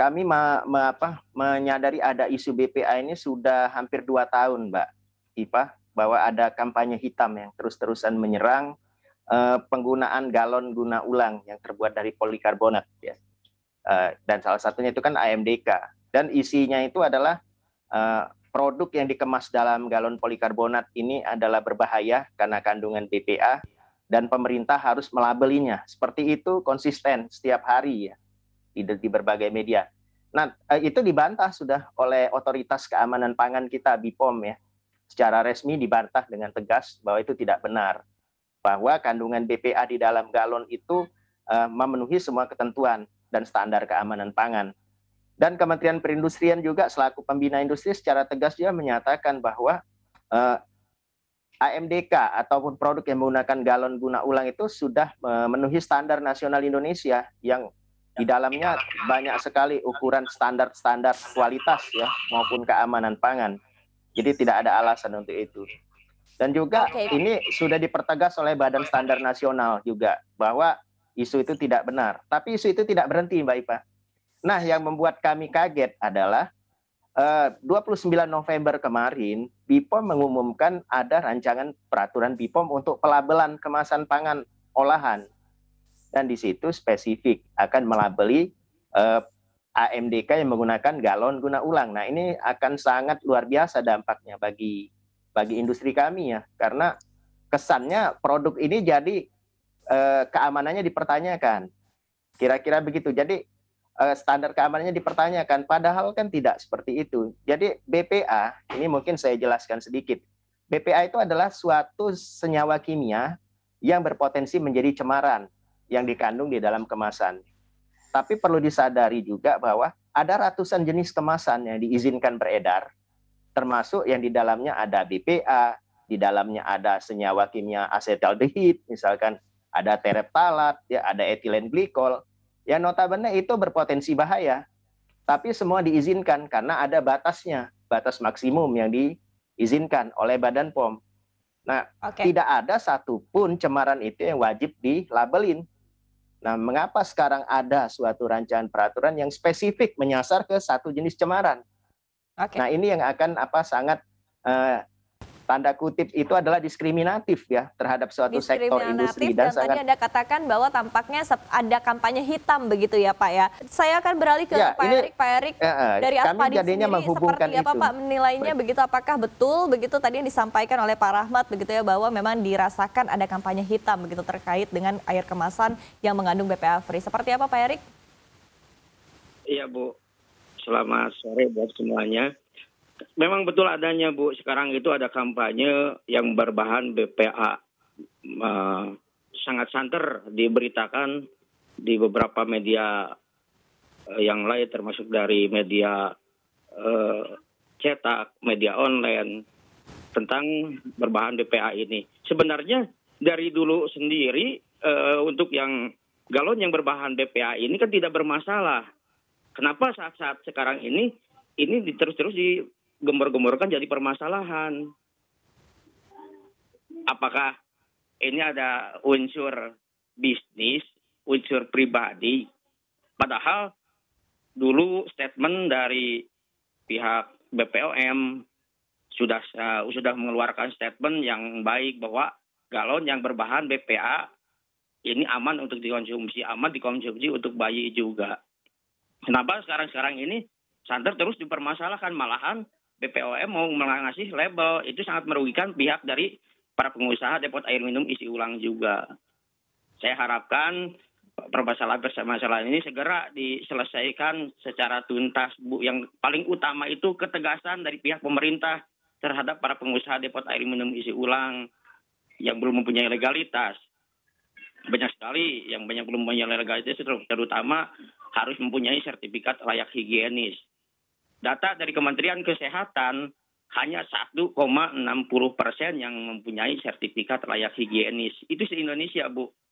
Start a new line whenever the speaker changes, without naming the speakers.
kami ma, ma, apa, menyadari ada isu BPA ini sudah hampir dua tahun, Mbak Ipa, bahwa ada kampanye hitam yang terus-terusan menyerang uh, penggunaan galon guna ulang yang terbuat dari polikarbonat, ya. Uh, dan salah satunya itu kan AMDK. Dan isinya itu adalah uh, produk yang dikemas dalam galon polikarbonat ini adalah berbahaya karena kandungan BPA dan pemerintah harus melabelinya. Seperti itu konsisten setiap hari ya di, di berbagai media. Nah, eh, itu dibantah sudah oleh otoritas keamanan pangan kita BIPOM ya. Secara resmi dibantah dengan tegas bahwa itu tidak benar. Bahwa kandungan BPA di dalam galon itu uh, memenuhi semua ketentuan dan standar keamanan pangan. Dan Kementerian Perindustrian juga selaku pembina industri secara tegas dia menyatakan bahwa uh, eh, AMDK ataupun produk yang menggunakan galon guna ulang itu sudah memenuhi standar nasional Indonesia yang di dalamnya banyak sekali ukuran standar-standar kualitas ya maupun keamanan pangan. Jadi tidak ada alasan untuk itu. Dan juga okay. ini sudah dipertegas oleh Badan Standar Nasional juga bahwa isu itu tidak benar. Tapi isu itu tidak berhenti, Mbak Ipa. Nah, yang membuat kami kaget adalah 29 eh, November kemarin BIPOM mengumumkan ada rancangan peraturan BIPOM untuk pelabelan kemasan pangan olahan dan di situ spesifik akan melabeli eh, AMDK yang menggunakan galon guna ulang. Nah, ini akan sangat luar biasa dampaknya bagi bagi industri kami ya, karena kesannya produk ini jadi eh, keamanannya dipertanyakan. Kira-kira begitu. Jadi eh, standar keamanannya dipertanyakan, padahal kan tidak seperti itu. Jadi BPA ini mungkin saya jelaskan sedikit. BPA itu adalah suatu senyawa kimia yang berpotensi menjadi cemaran yang dikandung di dalam kemasan. Tapi perlu disadari juga bahwa ada ratusan jenis kemasan yang diizinkan beredar, termasuk yang di dalamnya ada BPA, di dalamnya ada senyawa kimia asetaldehid, misalkan ada tereptalat, ya ada etilen glikol, yang notabene itu berpotensi bahaya. Tapi semua diizinkan karena ada batasnya, batas maksimum yang diizinkan oleh Badan POM. Nah, okay. tidak ada satupun cemaran itu yang wajib dilabelin. Nah, mengapa sekarang ada suatu rancangan peraturan yang spesifik menyasar ke satu jenis cemaran? Okay. Nah, ini yang akan apa sangat uh, tanda kutip itu adalah diskriminatif ya terhadap suatu sektor industri dan, dan sangat... tadi Anda katakan bahwa tampaknya ada kampanye hitam begitu ya Pak ya. Saya akan beralih ke ya, Pak ini, Erik. Pak Erik uh, eh, eh, dari Aspadi sendiri menghubungkan seperti apa itu. Pak menilainya begitu apakah betul begitu tadi yang disampaikan oleh Pak Rahmat begitu ya bahwa memang dirasakan ada kampanye hitam begitu terkait dengan air kemasan yang mengandung BPA free. Seperti apa Pak Erik?
Iya Bu. Selamat sore buat semuanya memang betul adanya Bu. Sekarang itu ada kampanye yang berbahan BPA. Uh, sangat santer diberitakan di beberapa media uh, yang lain termasuk dari media uh, cetak, media online tentang berbahan BPA ini. Sebenarnya dari dulu sendiri uh, untuk yang galon yang berbahan BPA ini kan tidak bermasalah. Kenapa saat-saat sekarang ini ini terus-terus di gembor gemborkan jadi permasalahan. Apakah ini ada unsur bisnis, unsur pribadi? Padahal dulu statement dari pihak BPOM sudah uh, sudah mengeluarkan statement yang baik bahwa galon yang berbahan BPA ini aman untuk dikonsumsi, aman dikonsumsi untuk bayi juga. Kenapa sekarang-sekarang ini santer terus dipermasalahkan malahan BPOM mau mengasih label itu sangat merugikan pihak dari para pengusaha depot air minum isi ulang juga. Saya harapkan permasalahan permasalahan ini segera diselesaikan secara tuntas Bu. Yang paling utama itu ketegasan dari pihak pemerintah terhadap para pengusaha depot air minum isi ulang yang belum mempunyai legalitas. Banyak sekali yang banyak belum mempunyai legalitas terutama harus mempunyai sertifikat layak higienis data dari Kementerian Kesehatan hanya 1,60 persen yang mempunyai sertifikat layak higienis. Itu se-Indonesia, Bu.